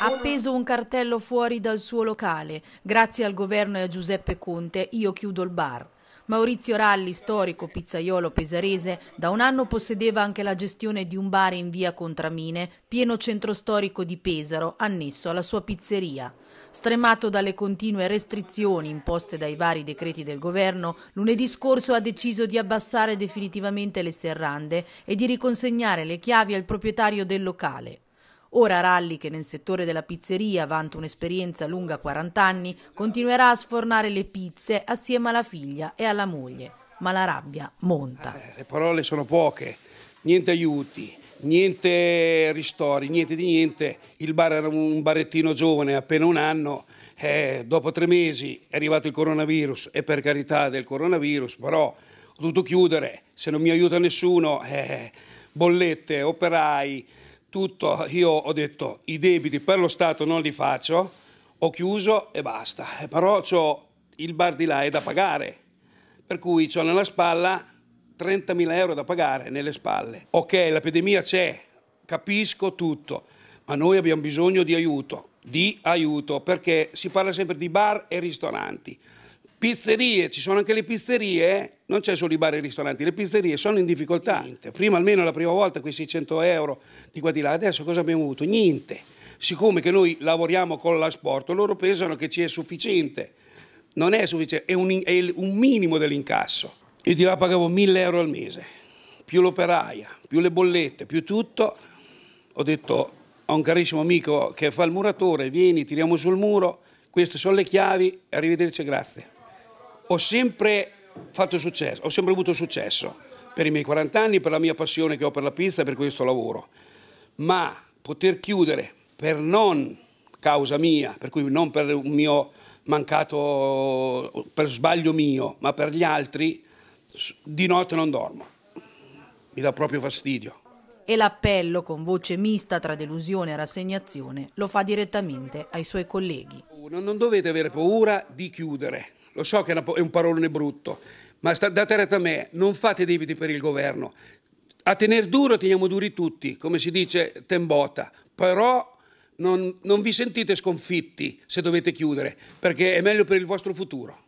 Appeso un cartello fuori dal suo locale, grazie al governo e a Giuseppe Conte, io chiudo il bar. Maurizio Ralli, storico pizzaiolo pesarese, da un anno possedeva anche la gestione di un bar in via Contramine, pieno centro storico di Pesaro, annesso alla sua pizzeria. Stremato dalle continue restrizioni imposte dai vari decreti del governo, lunedì scorso ha deciso di abbassare definitivamente le serrande e di riconsegnare le chiavi al proprietario del locale, Ora Rally, che nel settore della pizzeria vanta un'esperienza lunga 40 anni, continuerà a sfornare le pizze assieme alla figlia e alla moglie. Ma la rabbia monta. Eh, le parole sono poche, niente aiuti, niente ristori, niente di niente. Il bar era un barettino giovane, appena un anno. Eh, dopo tre mesi è arrivato il coronavirus e per carità del coronavirus, però ho dovuto chiudere, se non mi aiuta nessuno, eh, bollette, operai, tutto, io ho detto i debiti per lo Stato non li faccio, ho chiuso e basta, eh, però ho il bar di là è da pagare, per cui ho nella spalla 30.000 euro da pagare nelle spalle. Ok, l'epidemia c'è, capisco tutto, ma noi abbiamo bisogno di aiuto, di aiuto, perché si parla sempre di bar e ristoranti. Pizzerie, ci sono anche le pizzerie, non c'è solo i bar e i ristoranti, le pizzerie sono in difficoltà. Niente. Prima almeno la prima volta questi 100 euro di qua di là, adesso cosa abbiamo avuto? Niente. Siccome che noi lavoriamo con l'asporto, loro pensano che ci è sufficiente. Non è sufficiente, è un, è un minimo dell'incasso. Io di là pagavo 1000 euro al mese, più l'operaia, più le bollette, più tutto. Ho detto a un carissimo amico che fa il muratore, vieni, tiriamo sul muro, queste sono le chiavi, arrivederci, grazie ho sempre fatto successo, ho sempre avuto successo per i miei 40 anni, per la mia passione che ho per la pista, per questo lavoro. Ma poter chiudere per non causa mia, per cui non per un mio mancato, per sbaglio mio, ma per gli altri, di notte non dormo. Mi dà proprio fastidio. E l'appello, con voce mista tra delusione e rassegnazione, lo fa direttamente ai suoi colleghi. non dovete avere paura di chiudere, lo so che è un parolone brutto, ma date retta a me, non fate debiti per il governo. A tenere duro teniamo duri tutti, come si dice Tembota, però non, non vi sentite sconfitti se dovete chiudere, perché è meglio per il vostro futuro.